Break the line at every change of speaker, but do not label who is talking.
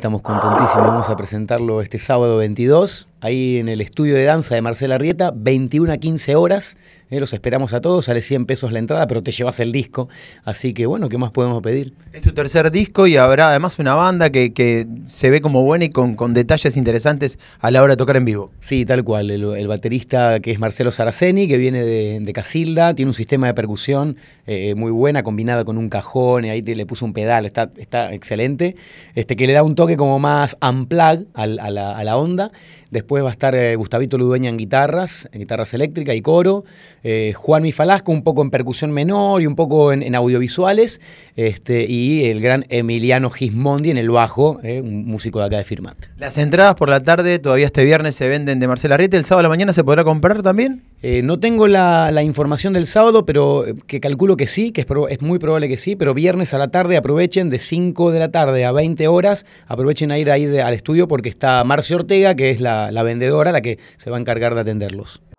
Estamos contentísimos, vamos a presentarlo este sábado 22 ahí en el estudio de danza de Marcela Rieta, 21 a 15 horas. Eh, los esperamos a todos, sale 100 pesos la entrada, pero te llevas el disco.
Así que bueno, ¿qué más podemos pedir? Es tu tercer disco y habrá además una banda que, se ve como buena y con, con, detalles interesantes a la hora de tocar en vivo. Sí, tal cual. El,
baterista que es Marcelo Saraceni, que viene de, Casilda, tiene un sistema de percusión eh, muy buena, combinada con un cajón, y ahí le puso un pedal, está, está excelente. Este, que le da un toque como más unplug a, la, a la onda. Después Después va a estar eh, Gustavito Ludueña en guitarras, en guitarras eléctricas y coro. Eh, Juan Mifalasco un poco en percusión menor y un poco en, audiovisuales. Este, y el gran Emiliano Gismondi en el bajo, eh, un músico de acá de Firmat.
Las entradas por la tarde, todavía este viernes, se venden de Marcela Rieta. El sábado a la mañana se podrá comprar también. Eh, no tengo la, información del sábado, pero eh, que calculo que sí, que es,
es, muy probable que sí, pero viernes a la tarde aprovechen de 5 de la tarde a 20 horas, aprovechen a ir ahí al estudio porque está Marcia Ortega, que es la vendedora, la que se va a encargar de atenderlos.